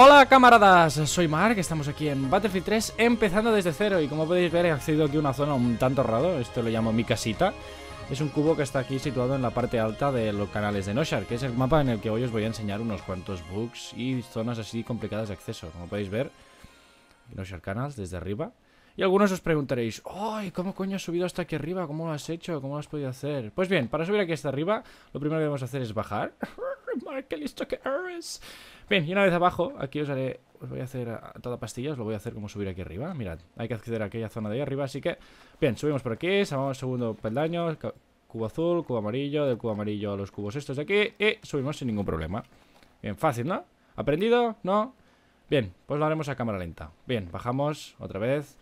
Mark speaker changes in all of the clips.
Speaker 1: Hola camaradas, soy Mark, estamos aquí en Battlefield 3 empezando desde cero y como podéis ver he accedido aquí a una zona un tanto raro, esto lo llamo mi casita es un cubo que está aquí situado en la parte alta de los canales de Noshar, que es el mapa en el que hoy os voy a enseñar unos cuantos bugs y zonas así complicadas de acceso. Como podéis ver, Noshar Canals desde arriba. Y algunos os preguntaréis, ¡ay! ¿Cómo coño has subido hasta aquí arriba? ¿Cómo lo has hecho? ¿Cómo lo has podido hacer? Pues bien, para subir aquí hasta arriba, lo primero que debemos hacer es bajar que listo que eres. Bien, y una vez abajo, aquí os haré... Os voy a hacer a toda pastillas, lo voy a hacer como subir aquí arriba. Mirad, hay que acceder a aquella zona de ahí arriba, así que... Bien, subimos por aquí, salvamos segundo peldaño, cubo azul, cubo amarillo, del cubo amarillo a los cubos estos de aquí, y subimos sin ningún problema. Bien, fácil, ¿no? ¿Aprendido? ¿No? Bien, pues lo haremos a cámara lenta. Bien, bajamos otra vez.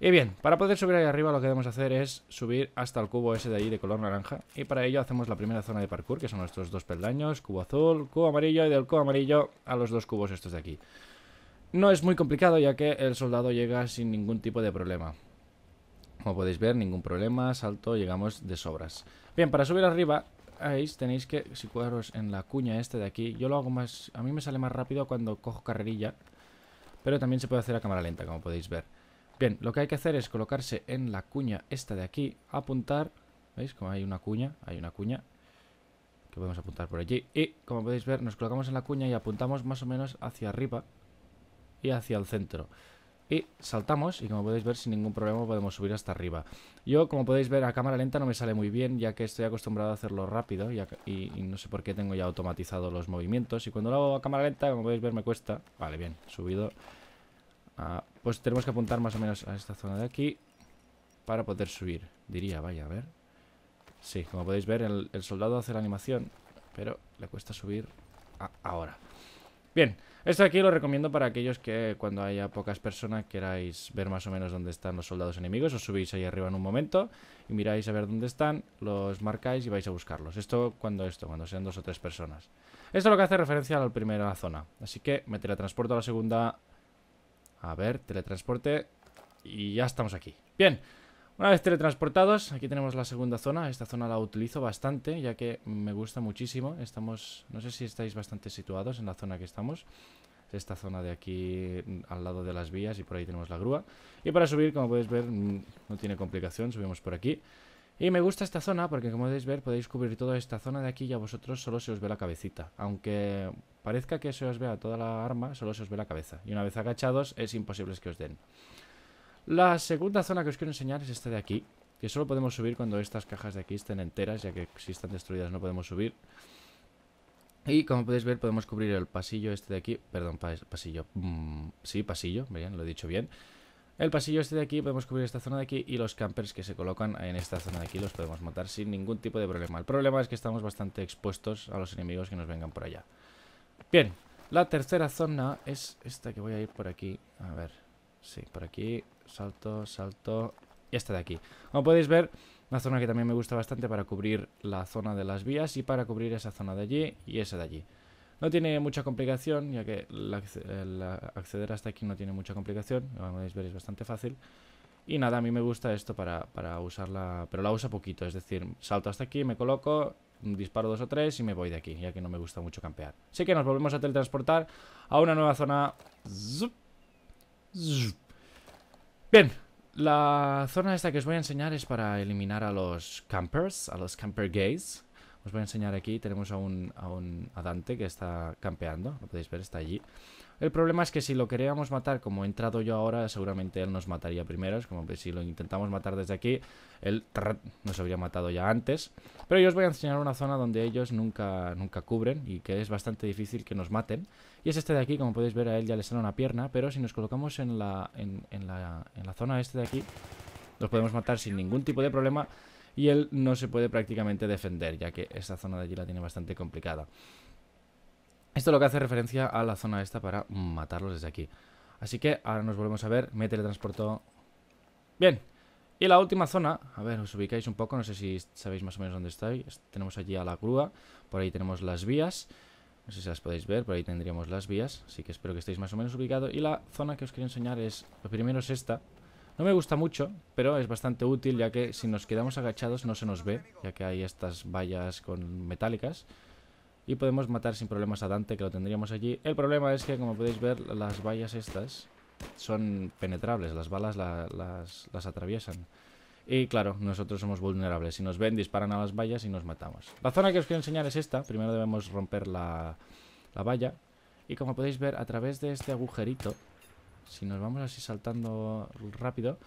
Speaker 1: Y bien, para poder subir ahí arriba lo que debemos hacer es subir hasta el cubo ese de ahí de color naranja y para ello hacemos la primera zona de parkour que son nuestros dos peldaños, cubo azul, cubo amarillo y del cubo amarillo a los dos cubos estos de aquí. No es muy complicado ya que el soldado llega sin ningún tipo de problema. Como podéis ver, ningún problema, salto, llegamos de sobras. Bien, para subir arriba tenéis que situaros en la cuña este de aquí. Yo lo hago más... A mí me sale más rápido cuando cojo carrerilla. Pero también se puede hacer a cámara lenta, como podéis ver. Bien, lo que hay que hacer es colocarse en la cuña esta de aquí, apuntar, ¿veis? Como hay una cuña, hay una cuña que podemos apuntar por allí. Y, como podéis ver, nos colocamos en la cuña y apuntamos más o menos hacia arriba y hacia el centro. Y saltamos y como podéis ver sin ningún problema podemos subir hasta arriba. Yo como podéis ver a cámara lenta no me sale muy bien ya que estoy acostumbrado a hacerlo rápido y, no sé por qué tengo ya automatizado los movimientos. Y cuando lo hago a cámara lenta como podéis ver me cuesta... Vale, bien, subido a pues tenemos que apuntar más o menos a esta zona de aquí para poder subir, diría, vaya, a ver. Sí, como podéis ver, el, soldado hace la animación, pero le cuesta subir ahora. Bien, esto aquí lo recomiendo para aquellos que cuando haya pocas personas queráis ver más o menos dónde están los soldados enemigos, os subís ahí arriba en un momento y miráis a ver dónde están, los marcáis y vais a buscarlos. Esto cuando esto, cuando sean dos o tres personas. Esto es lo que hace referencia a la primera zona, así que me transporte a la segunda a ver, teletransporte. Y ya estamos aquí. Bien. Una vez teletransportados, aquí tenemos la segunda zona. Esta zona la utilizo bastante, ya que me gusta muchísimo. Estamos, no sé si estáis bastante situados en la zona que estamos. Esta zona de aquí mm, al lado de las vías y por ahí tenemos la grúa. Y para subir, como podéis ver, mm, no tiene complicación. Subimos por aquí. Y me gusta esta zona porque como podéis ver podéis cubrir toda esta zona de aquí y a vosotros solo se os ve la cabecita. Aunque parezca que se os vea toda la arma, solo se os ve la cabeza. Y una vez agachados es imposible que os den. La segunda zona que os quiero enseñar es esta de aquí. Que solo podemos subir cuando estas cajas de aquí estén enteras, ya que si están destruidas no podemos subir. Y como podéis ver podemos cubrir el pasillo este de aquí. Perdón, pasillo. Mm, sí, pasillo, bien, lo he dicho bien. El pasillo este de aquí, podemos cubrir esta zona de aquí y los campers que se colocan en esta zona de aquí los podemos matar sin ningún tipo de problema. El problema es que estamos bastante expuestos a los enemigos que nos vengan por allá. Bien, la tercera zona es esta que voy a ir por aquí. A ver, sí, por aquí, salto, salto y esta de aquí. Como podéis ver, una zona que también me gusta bastante para cubrir la zona de las vías y para cubrir esa zona de allí y esa de allí. No tiene mucha complicación, ya que eh, acceder hasta aquí no tiene mucha complicación, como podéis ver es bastante fácil. Y nada, a mí me gusta esto para, usarla, pero la uso poquito, es decir, salto hasta aquí, me coloco, disparo dos o tres y me voy de aquí, ya que no me gusta mucho campear. Así que nos volvemos a teletransportar a una nueva zona. Bien, la zona esta que os voy a enseñar es para eliminar a los campers, a los camper gays. Os voy a enseñar aquí, tenemos a un, a un Dante que está campeando, lo podéis ver, está allí. El problema es que si lo queríamos matar como he entrado yo ahora, seguramente él nos mataría primero. Es como que si lo intentamos matar desde aquí, él nos habría matado ya antes. Pero yo os voy a enseñar una zona donde ellos nunca, nunca cubren y que es bastante difícil que nos maten. Y es este de aquí, como podéis ver, a él ya le sale una pierna, pero si nos colocamos en la, en la, en la zona este de aquí, los podemos matar sin ningún tipo de problema y él no se puede prácticamente defender, ya que esta zona de allí la tiene bastante complicada. Esto lo que hace referencia a la zona esta para matarlos desde aquí. Así que ahora nos volvemos a ver. Me teletransportó. Bien. Y la última zona, a ver, os ubicáis un poco, no sé si sabéis más o menos dónde estoy. Tenemos allí a la grúa, por ahí tenemos las vías. No sé si las podéis ver, por ahí tendríamos las vías, así que espero que estéis más o menos ubicados. Y la zona que os quería enseñar es, lo primero es esta, no me gusta mucho, pero es bastante útil ya que si nos quedamos agachados no se nos ve, ya que hay estas vallas con metálicas. Y podemos matar sin problemas a Dante, que lo tendríamos allí. El problema es que, como podéis ver, las vallas estas son penetrables. Las balas las, las atraviesan. Y claro, nosotros somos vulnerables. Si nos ven, disparan a las vallas y nos matamos. La zona que os quiero enseñar es esta. Primero debemos romper la, la valla. Y como podéis ver, a través de este agujerito si nos vamos así saltando rápido,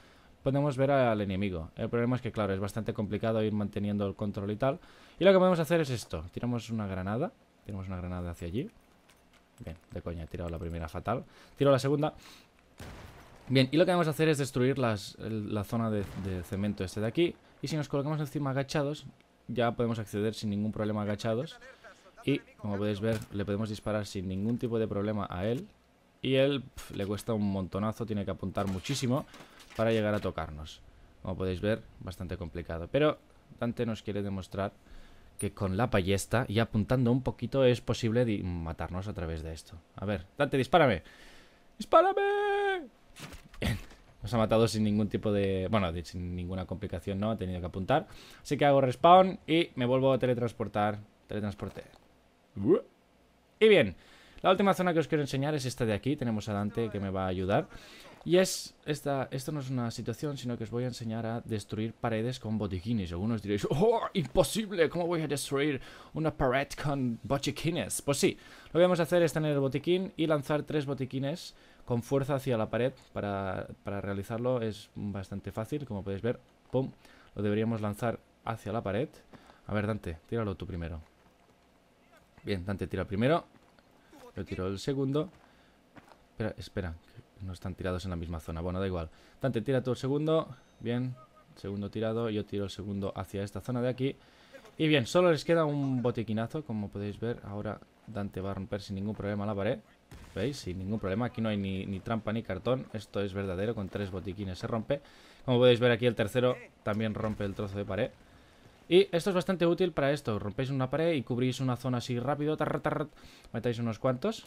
Speaker 1: podemos ver al enemigo. El problema es que, claro, es bastante complicado ir manteniendo el control y tal. Y lo que podemos hacer es esto. Tiramos una granada. Tiramos una granada hacia allí. Bien, de coña, he tirado la primera fatal. Tiro la segunda. Bien, y lo que vamos a hacer es destruir la zona de, de cemento este de aquí. Y si nos colocamos encima agachados, ya podemos acceder sin ningún problema agachados. Y, como podéis ver, le podemos disparar sin ningún tipo de problema a él. Y él le cuesta un montonazo, tiene que apuntar muchísimo para llegar a tocarnos. Como podéis ver, bastante complicado. Pero Dante nos quiere demostrar que con la ballesta y apuntando un poquito es posible matarnos a través de esto. A ver, Dante, dispárame. ¡Dispárame! Nos ha matado sin ningún tipo de... Bueno, sin ninguna complicación, ¿no? Ha tenido que apuntar. Así que hago respawn y me vuelvo a teletransportar. Teletransporte. Y bien, la última zona que os quiero enseñar es esta de aquí. Tenemos a Dante que me va a ayudar. Y es esta, esto no es una situación, sino que os voy a enseñar a destruir paredes con botiquines. Algunos diréis, ¡oh, imposible! ¿Cómo voy a destruir una pared con botiquines? Pues sí, lo que vamos a hacer es tener el botiquín y lanzar tres botiquines con fuerza hacia la pared. Para, para realizarlo es bastante fácil, como podéis ver. ¡Pum! Lo deberíamos lanzar hacia la pared. A ver, Dante, tíralo tú primero. Bien, Dante tira primero. Yo tiro el segundo. Espera, espera. No están tirados en la misma zona. Bueno, da igual. Dante, tira todo el segundo. Bien. Segundo tirado. Yo tiro el segundo hacia esta zona de aquí. Y bien, solo les queda un botiquinazo, como podéis ver. Ahora Dante va a romper sin ningún problema la pared. ¿Veis? Sin ningún problema. Aquí no hay ni trampa ni cartón. Esto es verdadero. Con tres botiquines se rompe. Como podéis ver aquí, el tercero también rompe el trozo de pared. Y esto es bastante útil para esto. Rompéis una pared y cubrís una zona así rápido. metáis unos cuantos.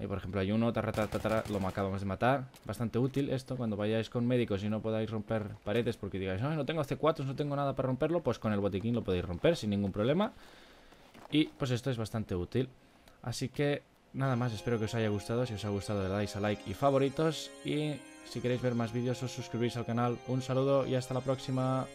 Speaker 1: Ahí, por ejemplo, hay uno, tarra, tarra, lo acabamos de matar. Bastante útil esto cuando vayáis con médicos y no podáis romper paredes porque digáis, no, no tengo C4, no tengo nada para romperlo, pues con el botiquín lo podéis romper sin ningún problema. Y pues esto es bastante útil. Así que nada más, espero que os haya gustado. Si os ha gustado le dais a like y favoritos. Y si queréis ver más vídeos os suscribís al canal. Un saludo y hasta la próxima.